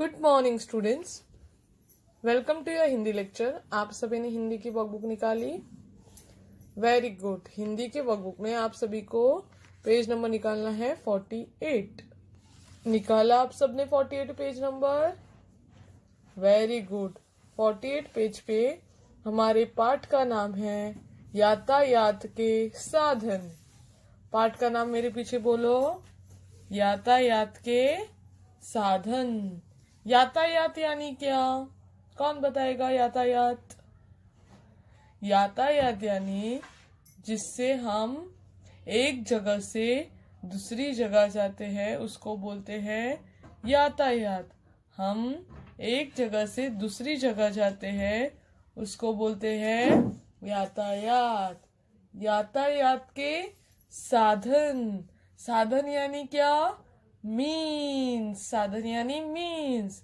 good morning students welcome to your Hindi lecture आप सभी ने हिंदी की वर्कबुक निकाली वेरी गुड हिंदी के वर्कबुक में आप सभी को पेज नंबर निकालना है फोर्टी एट निकाला आप सबने forty eight page number very good forty eight page पे हमारे पाठ का नाम है यातायात के साधन पाठ का नाम मेरे पीछे बोलो यातायात के साधन यातायात यानी क्या कौन बताएगा यातायात यातायात यानी जिससे हम एक जगह से दूसरी जगह जाते हैं उसको बोलते हैं यातायात हम एक जगह से दूसरी जगह जाते हैं उसको बोलते हैं यातायात यातायात के साधन साधन यानी क्या मीन्स साधन यानी मीन्स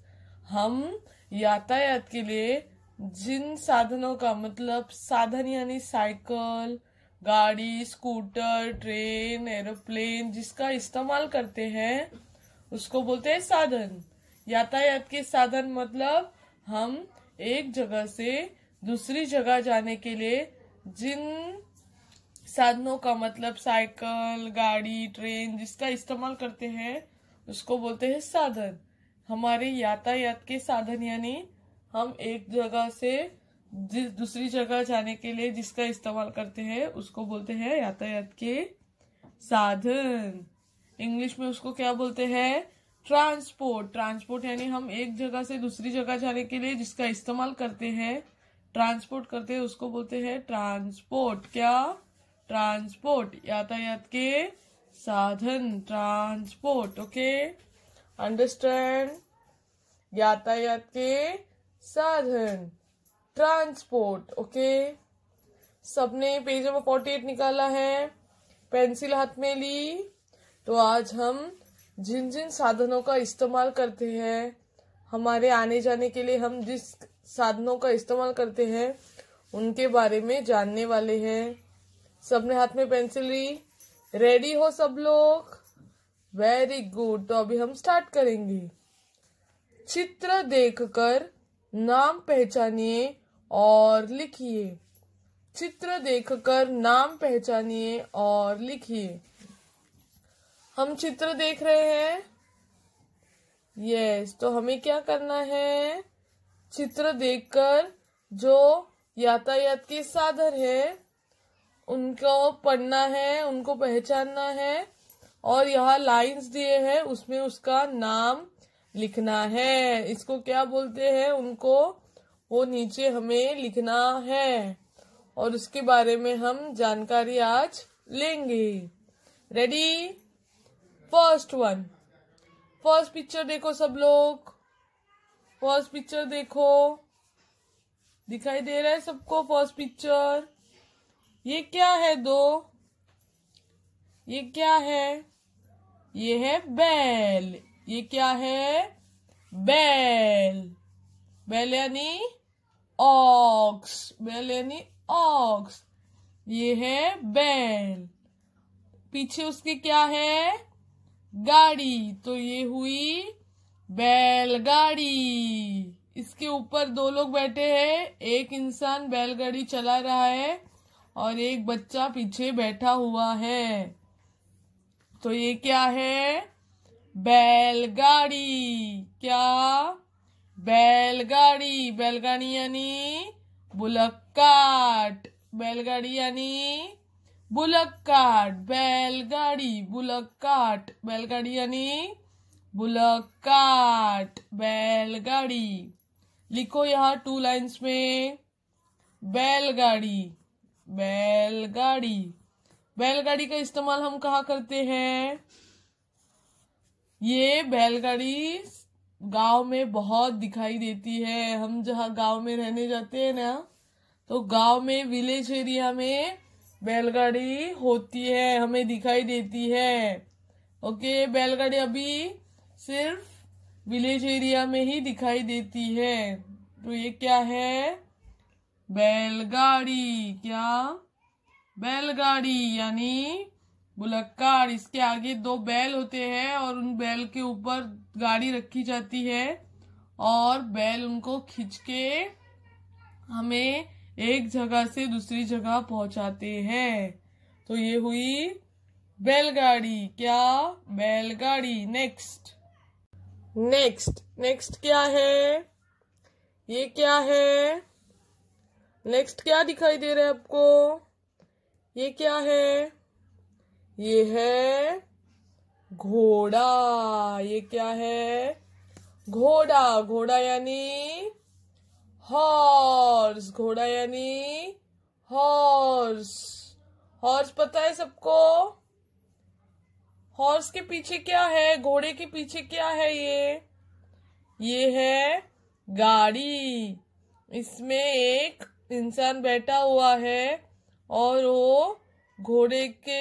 हम यातायात के लिए जिन साधनों का मतलब साधन यानी साइकिल गाड़ी स्कूटर ट्रेन एरोप्लेन जिसका इस्तेमाल करते हैं उसको बोलते हैं साधन यातायात के साधन मतलब हम एक जगह से दूसरी जगह जाने के लिए जिन साधनों का मतलब साइकिल गाड़ी ट्रेन जिसका इस्तेमाल करते हैं उसको बोलते हैं साधन हमारे यातायात के साधन यानी हम एक जगह से दूसरी जगह जाने के लिए जिसका इस्तेमाल करते हैं उसको बोलते हैं यातायात के साधन इंग्लिश में उसको क्या बोलते हैं ट्रांसपोर्ट ट्रांसपोर्ट यानी हम एक जगह से दूसरी जगह जाने के लिए जिसका इस्तेमाल करते हैं ट्रांसपोर्ट करते हैं उसको बोलते हैं ट्रांसपोर्ट क्या ट्रांसपोर्ट यातायात के साधन ट्रांसपोर्ट ओके अंडरस्टैंड यातायात के साधन ट्रांसपोर्ट ओके सबने पेज नंबर फोर्टी एट निकाला है पेंसिल हाथ में ली तो आज हम जिन जिन साधनों का इस्तेमाल करते हैं हमारे आने जाने के लिए हम जिस साधनों का इस्तेमाल करते हैं उनके बारे में जानने वाले हैं सबने हाथ में पेंसिल ली रेडी हो सब लोग वेरी गुड तो अभी हम स्टार्ट करेंगे चित्र देखकर नाम पहचानिए और लिखिए चित्र देखकर नाम पहचानिए और लिखिए हम चित्र देख रहे हैं यस yes, तो हमें क्या करना है चित्र देखकर जो यातायात के साधन है उनको पढ़ना है उनको पहचानना है और यहाँ लाइंस दिए हैं उसमें उसका नाम लिखना है इसको क्या बोलते हैं उनको वो नीचे हमें लिखना है और उसके बारे में हम जानकारी आज लेंगे ready first one first picture देखो सब लोग फर्स्ट पिक्चर देखो दिखाई दे रहा है सबको फर्स्ट पिक्चर ये क्या है दो ये क्या है ये है बैल ये क्या है बैल बैल यानी ऑक्स बैल यानी ऑक्स ये है बैल पीछे उसके क्या है गाड़ी तो ये हुई बैलगाड़ी इसके ऊपर दो लोग बैठे हैं एक इंसान बैलगाड़ी चला रहा है और एक बच्चा पीछे बैठा हुआ है तो ये क्या है बैलगाड़ी क्या बैलगाड़ी बैलगाड़ी यानी बुलक्काट बैलगाड़ी यानी बुलक्काट बैलगाड़ी बुलक्काट बैलगाड़ी यानी बुलक्काट बैलगाड़ी लिखो यहाँ टू लाइंस में बैलगाड़ी बैलगाड़ी बैलगाड़ी का इस्तेमाल हम कहा करते हैं ये बैलगाड़ी गांव में बहुत दिखाई देती है हम जहाँ गांव में रहने जाते हैं ना तो गांव में विलेज एरिया में बैलगाड़ी होती है हमें दिखाई देती है ओके बैलगाड़ी अभी सिर्फ विलेज एरिया में ही दिखाई देती है तो ये क्या है बैलगाड़ी क्या बैलगाड़ी यानी बुलक्कार इसके आगे दो बैल होते हैं और उन बैल के ऊपर गाड़ी रखी जाती है और बैल उनको खींच के हमें एक जगह से दूसरी जगह पहुंचाते हैं तो ये हुई बैलगाड़ी क्या बैलगाड़ी नेक्स्ट नेक्स्ट नेक्स्ट क्या है ये क्या है नेक्स्ट क्या दिखाई दे रहा है आपको ये क्या है ये है घोड़ा ये क्या है घोड़ा घोड़ा यानी हॉर्स घोड़ा यानी हॉर्स हॉर्स पता है सबको हॉर्स के पीछे क्या है घोड़े के पीछे क्या है ये ये है गाड़ी इसमें एक इंसान बैठा हुआ है और वो घोड़े के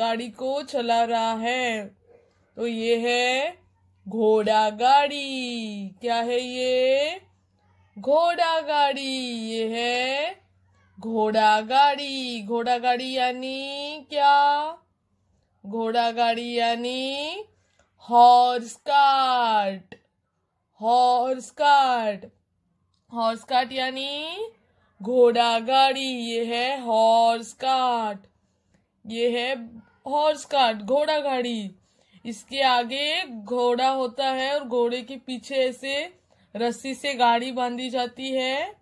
गाड़ी को चला रहा है तो ये है घोड़ा गाड़ी क्या है ये घोड़ा गाड़ी ये है घोड़ा गाड़ी घोड़ा गाड़ी यानी क्या घोड़ा गाड़ी यानी horse cart horse cart horse cart यानी घोड़ा गाड़ी ये है हॉर्स कार्ट ये है हॉर्स कार्ट घोड़ा गाड़ी इसके आगे घोड़ा होता है और घोड़े के पीछे ऐसे रस्सी से गाड़ी बांधी जाती है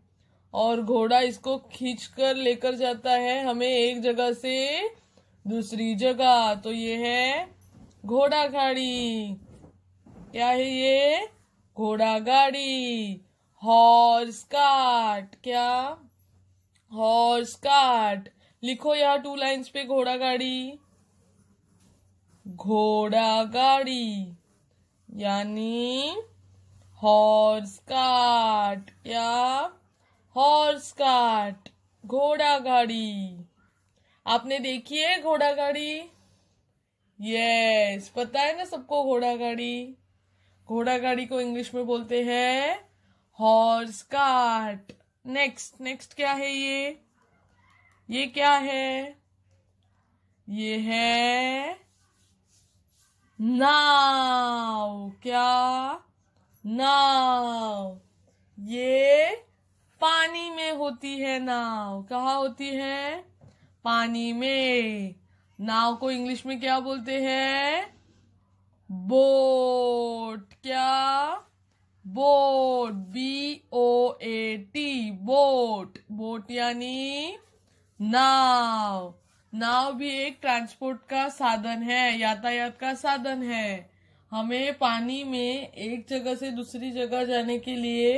और घोड़ा इसको खींच कर लेकर जाता है हमें एक जगह से दूसरी जगह तो ये है घोड़ा गाड़ी क्या है ये घोड़ा गाड़ी हॉर्स कार्ट क्या हॉर्स कार्ट लिखो यहाँ टू लाइंस पे घोड़ा गाड़ी घोड़ा गाड़ी यानी हॉर्स कार्ट या हॉर्स कार्ट घोड़ा गाड़ी आपने देखी है घोड़ा गाड़ी यस पता है ना सबको घोड़ा गाड़ी घोड़ा गाड़ी को इंग्लिश में बोलते हैं हॉर्स कार्ट नेक्स्ट नेक्स्ट क्या है ये ये क्या है ये है नाव क्या नाव ये पानी में होती है नाव कहा होती है पानी में नाव को इंग्लिश में क्या बोलते हैं बोट क्या boat B O A T boat boat यानी नाव नाव भी एक ट्रांसपोर्ट का साधन है यातायात का साधन है हमें पानी में एक जगह से दूसरी जगह जाने के लिए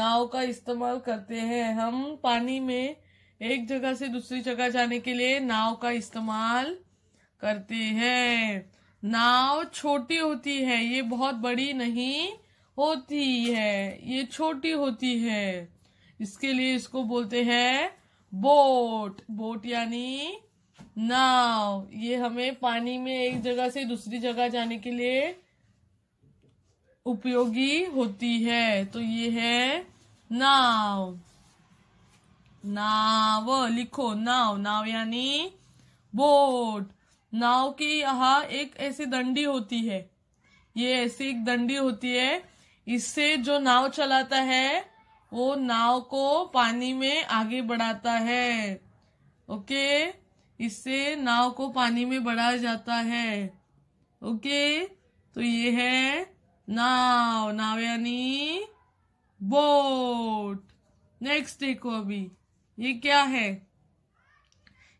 नाव का इस्तेमाल करते हैं हम पानी में एक जगह से दूसरी जगह जाने के लिए नाव का इस्तेमाल करते हैं नाव छोटी होती है ये बहुत बड़ी नहीं होती है ये छोटी होती है इसके लिए इसको बोलते हैं बोट बोट यानी नाव ये हमें पानी में एक जगह से दूसरी जगह जाने के लिए उपयोगी होती है तो ये है नाव नाव लिखो नाव नाव यानी बोट नाव की यहाँ एक ऐसी दंडी होती है ये ऐसी एक दंडी होती है इससे जो नाव चलाता है वो नाव को पानी में आगे बढ़ाता है ओके इससे नाव को पानी में बढ़ाया जाता है ओके तो ये है नाव नाव यानी बोट नेक्स्ट देखो अभी ये क्या है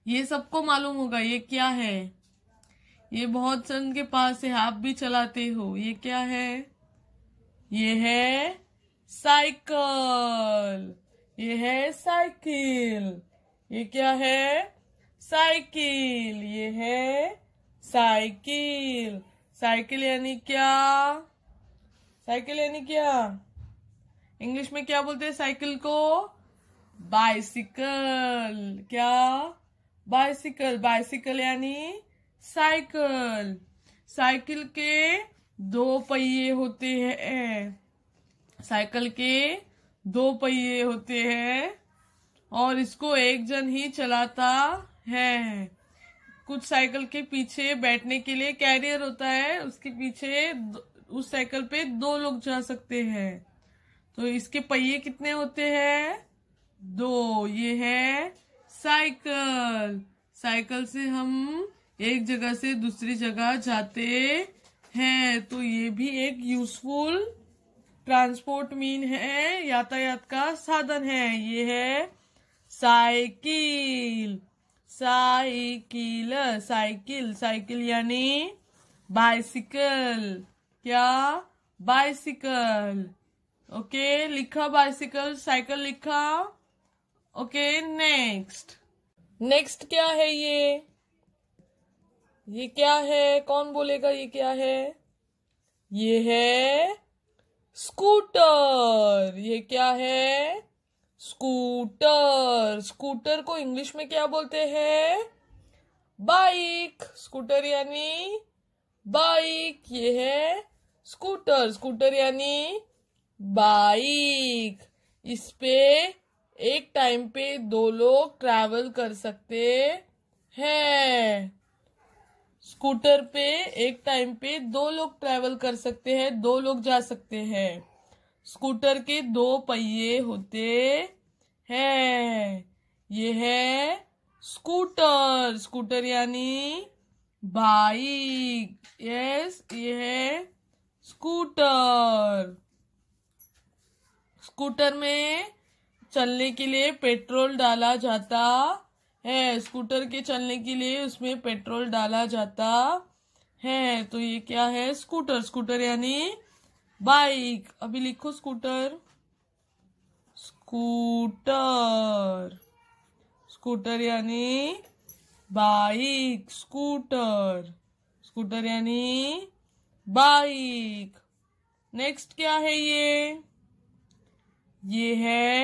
ये सबको मालूम होगा ये क्या है ये बहुत सन के पास है आप भी चलाते हो ये क्या है ये है साइकिल ये है साइकिल ये क्या है साइकिल ये है साइकिल साइकिल यानी क्या साइकिल यानी क्या इंग्लिश में क्या बोलते हैं साइकिल को बाइसिकल क्या बाइसिकल बाइसिकल यानी साइकिल साइकिल के दो पहिए होते हैं साइकिल के दो पहिए होते हैं और इसको एक जन ही चलाता है कुछ साइकिल के पीछे बैठने के लिए कैरियर होता है उसके पीछे उस साइकिल पे दो लोग जा सकते हैं तो इसके पहिए कितने होते हैं दो ये है साइकिल साइकिल से हम एक जगह से दूसरी जगह जाते है तो ये भी एक यूजफुल ट्रांसपोर्ट मीन है यातायात का साधन है ये है साइकिल साइकिल साइकिल साइकिल यानी बाइसिकल क्या बाइसिकल ओके लिखा बाइसिकल साइकिल लिखा ओके नेक्स्ट नेक्स्ट क्या है ये ये क्या है कौन बोलेगा ये क्या है ये है स्कूटर ये क्या है स्कूटर स्कूटर को इंग्लिश में क्या बोलते हैं बाइक स्कूटर यानी बाइक ये है स्कूटर स्कूटर यानी बाइक इस पे एक टाइम पे दो लोग ट्रैवल कर सकते हैं स्कूटर पे एक टाइम पे दो लोग ट्रेवल कर सकते हैं दो लोग जा सकते हैं स्कूटर के दो पहिए होते हैं ये है स्कूटर स्कूटर यानी बाइक यस ये है स्कूटर स्कूटर में चलने के लिए पेट्रोल डाला जाता है स्कूटर के चलने के लिए उसमें पेट्रोल डाला जाता है तो ये क्या है स्कूटर स्कूटर यानी बाइक अभी लिखो स्कूटर स्कूटर स्कूटर यानी बाइक स्कूटर स्कूटर यानी बाइक नेक्स्ट क्या है ये ये है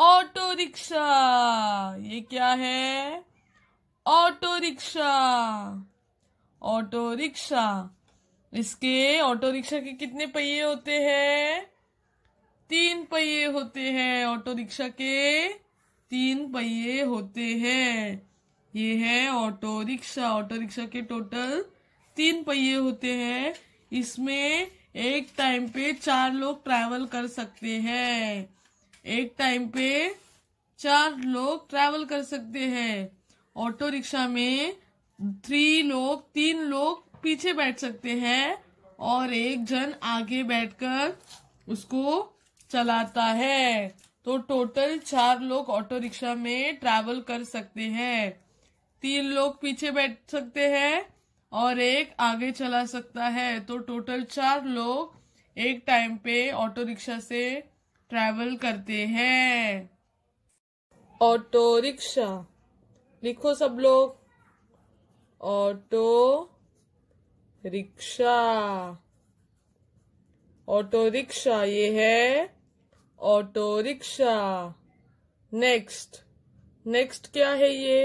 ऑटो रिक्शा ये क्या है ऑटो रिक्शा ऑटो रिक्शा इसके ऑटो रिक्शा के कितने पहिए होते हैं तीन पहिए होते हैं ऑटो रिक्शा के तीन पहिए होते हैं ये है ऑटो रिक्शा ऑटो रिक्शा के टोटल तीन पहिए होते हैं इसमें एक टाइम पे चार लोग ट्रैवल कर सकते हैं एक टाइम पे चार लोग ट्रैवल कर सकते हैं ऑटो रिक्शा में थ्री लोग तीन लोग पीछे बैठ सकते हैं और एक जन आगे बैठकर उसको चलाता है तो टोटल चार लोग ऑटो रिक्शा में ट्रैवल कर सकते हैं तीन लोग पीछे बैठ सकते हैं और एक आगे चला सकता है तो टोटल चार लोग एक टाइम पे ऑटो रिक्शा से ट्रैवल करते हैं ऑटो रिक्शा लिखो सब लोग ऑटो रिक्शा ऑटो रिक्शा ये है ऑटो रिक्शा नेक्स्ट नेक्स्ट क्या है ये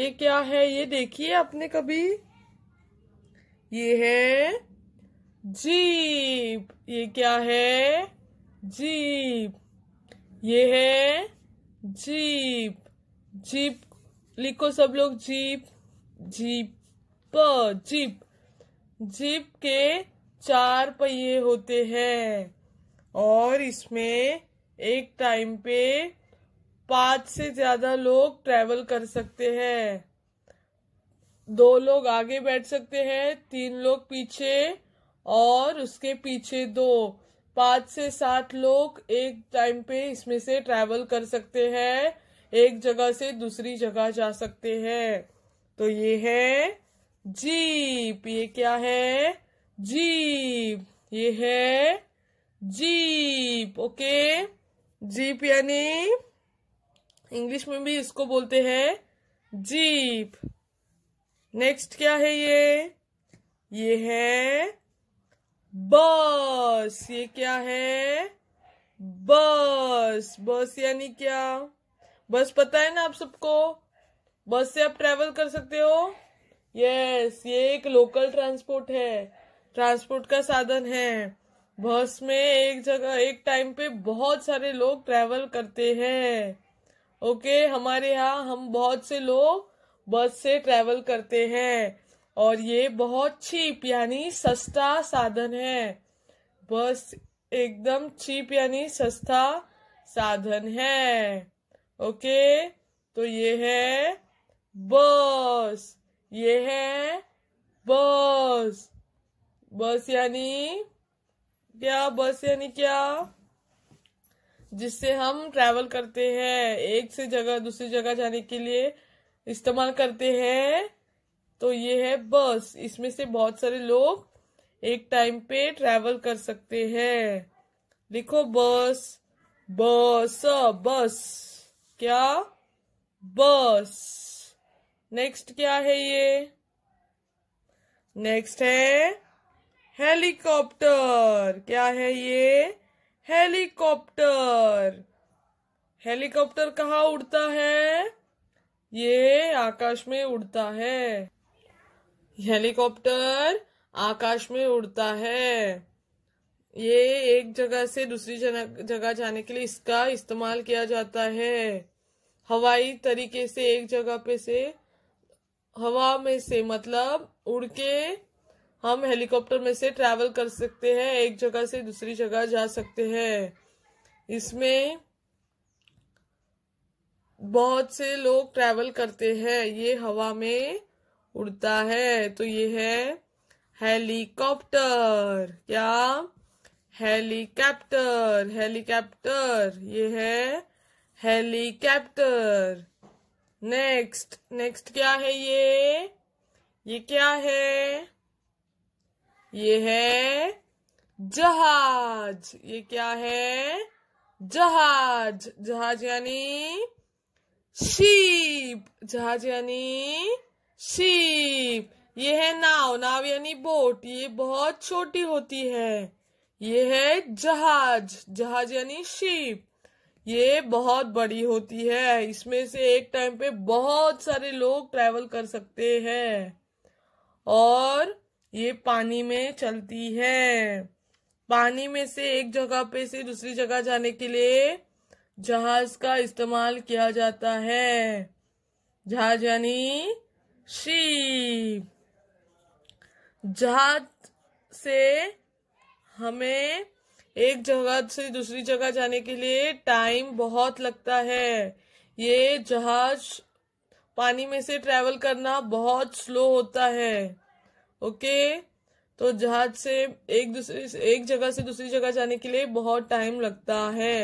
ये क्या है ये देखिए आपने कभी ये है जीप ये क्या है जीप ये है जीप जीप लिखो सब लोग जीप जीप प जीप जीप के चार पहिए होते हैं और इसमें एक टाइम पे पांच से ज्यादा लोग ट्रेवल कर सकते हैं दो लोग आगे बैठ सकते हैं तीन लोग पीछे और उसके पीछे दो पांच से सात लोग एक टाइम पे इसमें से ट्रैवल कर सकते हैं एक जगह से दूसरी जगह जा सकते हैं तो ये है जीप ये क्या है जीप ये है जीप ओके जीप यानी इंग्लिश में भी इसको बोलते हैं जीप नेक्स्ट क्या है ये ये है बस ये क्या है बस बस यानी क्या बस पता है ना आप सबको बस से आप ट्रेवल कर सकते हो यस ये एक लोकल ट्रांसपोर्ट है ट्रांसपोर्ट का साधन है बस में एक जगह एक टाइम पे बहुत सारे लोग ट्रेवल करते हैं ओके हमारे यहाँ हम बहुत से लोग बस से ट्रेवल करते हैं और ये बहुत चीप यानी सस्ता साधन है बस एकदम चीप यानी सस्ता साधन है ओके तो ये है बस ये है बस बस यानी क्या बस यानी क्या जिससे हम ट्रेवल करते हैं एक से जगह दूसरी जगह जाने के लिए इस्तेमाल करते हैं तो ये है बस इसमें से बहुत सारे लोग एक टाइम पे ट्रेवल कर सकते हैं लिखो बस बस बस क्या बस नेक्स्ट क्या है ये नेक्स्ट है हेलीकॉप्टर क्या है ये हेलीकॉप्टर हेलीकॉप्टर कहाँ उड़ता है ये आकाश में उड़ता है हेलीकॉप्टर आकाश में उड़ता है ये एक जगह से दूसरी जगह जाने के लिए इसका इस्तेमाल किया जाता है हवाई तरीके से एक जगह पे से हवा में से मतलब उड़ के हम हेलीकॉप्टर में से ट्रैवल कर सकते हैं एक जगह से दूसरी जगह जा सकते हैं इसमें बहुत से लोग ट्रैवल करते हैं ये हवा में उड़ता है तो ये है हेलीकॉप्टर क्या हेलीकॉप्टर हेलीकॉप्टर ये है हेलीकॉप्टर नेक्स्ट नेक्स्ट क्या है ये ये क्या है ये है जहाज ये क्या है जहाज जहाज यानी शीप जहाज यानी शिप ये है नाव नाव यानी बोट ये बहुत छोटी होती है ये है जहाज जहाज यानी शिप ये बहुत बड़ी होती है इसमें से एक टाइम पे बहुत सारे लोग ट्रेवल कर सकते हैं और ये पानी में चलती है पानी में से एक जगह पे से दूसरी जगह जाने के लिए जहाज का इस्तेमाल किया जाता है जहाज यानी शी जहाज से हमें एक जगह से दूसरी जगह जाने के लिए टाइम बहुत लगता है ये जहाज पानी में से ट्रेवल करना बहुत स्लो होता है ओके तो जहाज से एक दूसरे एक जगह से दूसरी जगह जाने के लिए बहुत टाइम लगता है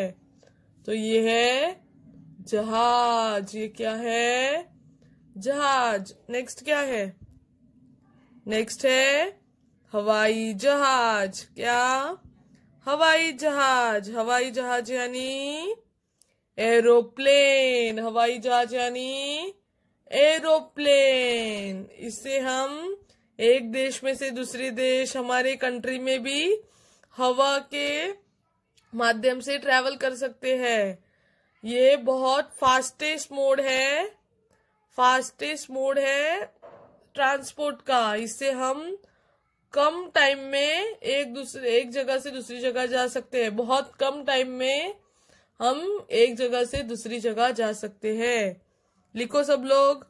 तो ये है जहाज ये क्या है जहाज नेक्स्ट क्या है नेक्स्ट है हवाई जहाज क्या हवाई जहाज हवाई जहाज यानी एरोप्लेन हवाई जहाज यानी एरोप्लेन इससे हम एक देश में से दूसरे देश हमारे कंट्री में भी हवा के माध्यम से ट्रेवल कर सकते हैं ये बहुत फास्टेस्ट मोड है फास्टेस्ट मोड है ट्रांसपोर्ट का इससे हम कम टाइम में एक दूसरे एक जगह से दूसरी जगह जा सकते हैं बहुत कम टाइम में हम एक जगह से दूसरी जगह जा सकते हैं लिखो सब लोग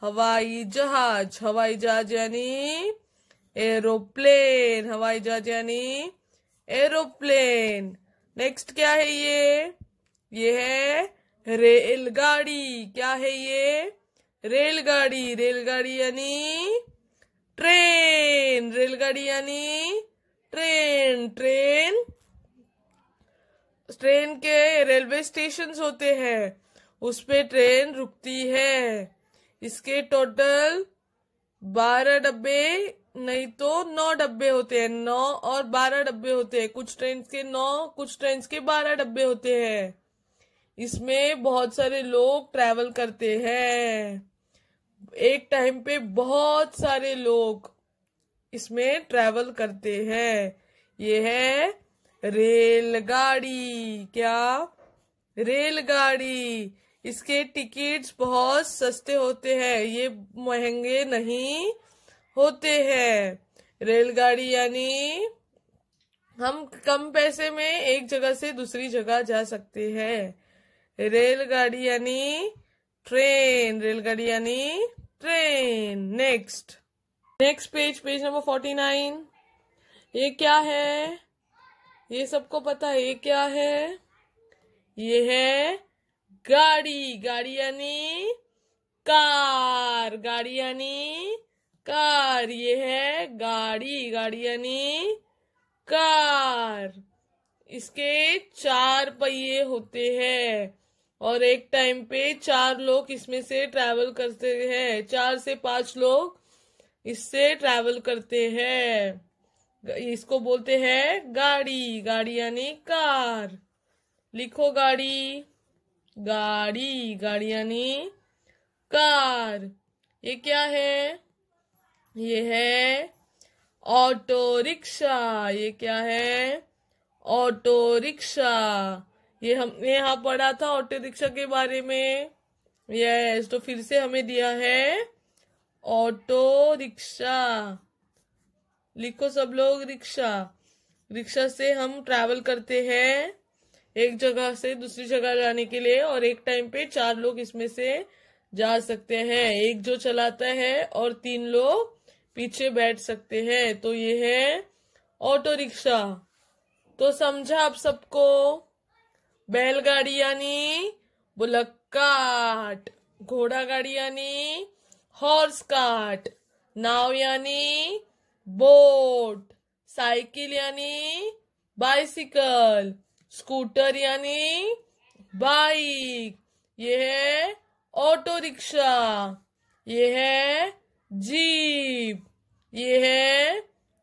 हवाई जहाज हवाई जहाज यानी एरोप्लेन हवाई जहाज यानी एरोप्लेन नेक्स्ट क्या है ये ये है रेलगाड़ी क्या है ये रेलगाड़ी रेलगाड़ी यानी ट्रेन रेलगाड़ी यानी ट्रेन ट्रेन ट्रेन के रेलवे स्टेशन होते हैं उस पे ट्रेन रुकती है इसके टोटल बारह डब्बे नहीं तो नौ डब्बे होते हैं नौ और बारह डब्बे होते हैं कुछ ट्रेन के नौ कुछ ट्रेन के बारह डब्बे होते हैं इसमें बहुत सारे लोग ट्रैवल करते हैं एक टाइम पे बहुत सारे लोग इसमें ट्रेवल करते हैं ये है रेलगाड़ी क्या रेलगाड़ी इसके टिकट्स बहुत सस्ते होते हैं ये महंगे नहीं होते हैं रेलगाड़ी यानी हम कम पैसे में एक जगह से दूसरी जगह जा सकते हैं रेलगाड़ी यानी ट्रेन रेलगाड़ी यानी train next next page page number forty nine ये क्या है ये सबको पता है ये क्या है ये है गाड़ी गाड़ी यानी कार गाड़ी यानी कार ये है गाड़ी गाड़ी यानी कार इसके चार पहिए होते हैं और एक टाइम पे चार लोग इसमें से ट्रैवल करते हैं चार से पांच लोग इससे ट्रैवल करते हैं इसको बोलते हैं गाड़ी गाड़ी यानी कार लिखो गाड़ी गाड़ी गाड़ी यानी कार ये क्या है ये है ऑटो रिक्शा ये क्या है ऑटो रिक्शा ये हमने यहाँ पढ़ा था ऑटो रिक्शा के बारे में यस तो फिर से हमें दिया है ऑटो रिक्शा लिखो सब लोग रिक्शा रिक्शा से हम ट्रैवल करते हैं एक जगह से दूसरी जगह जाने के लिए और एक टाइम पे चार लोग इसमें से जा सकते हैं एक जो चलाता है और तीन लोग पीछे बैठ सकते हैं तो ये है ऑटो रिक्शा तो समझा आप सबको बैलगाड़ी यानी बुलक काट घोड़ा गाड़ी यानी हॉर्स काट नाव यानी बोट साइकिल यानी बाइसिकल स्कूटर यानी बाइक ये है ऑटो रिक्शा ये है जीप ये है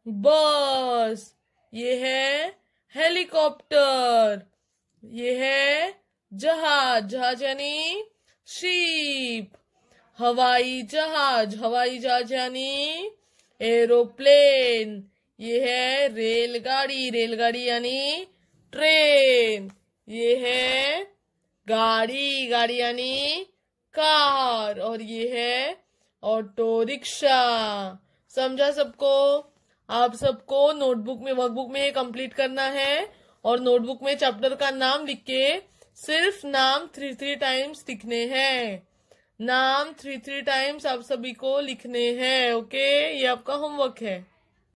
बस ये है हेलीकॉप्टर ये है जहाज जहाज यानी शीप हवाई जहाज हवाई जहाज यानी एरोप्लेन ये है रेलगाड़ी रेलगाड़ी यानी ट्रेन ये है गाड़ी गाड़ी यानी कार और ये है ऑटो रिक्शा समझा सबको आप सबको नोटबुक में वर्कबुक में कंप्लीट करना है और नोटबुक में चैप्टर का नाम लिख के सिर्फ नाम थ्री थ्री टाइम्स लिखने हैं नाम थ्री थ्री टाइम्स आप सभी को लिखने हैं ओके ये आपका होमवर्क है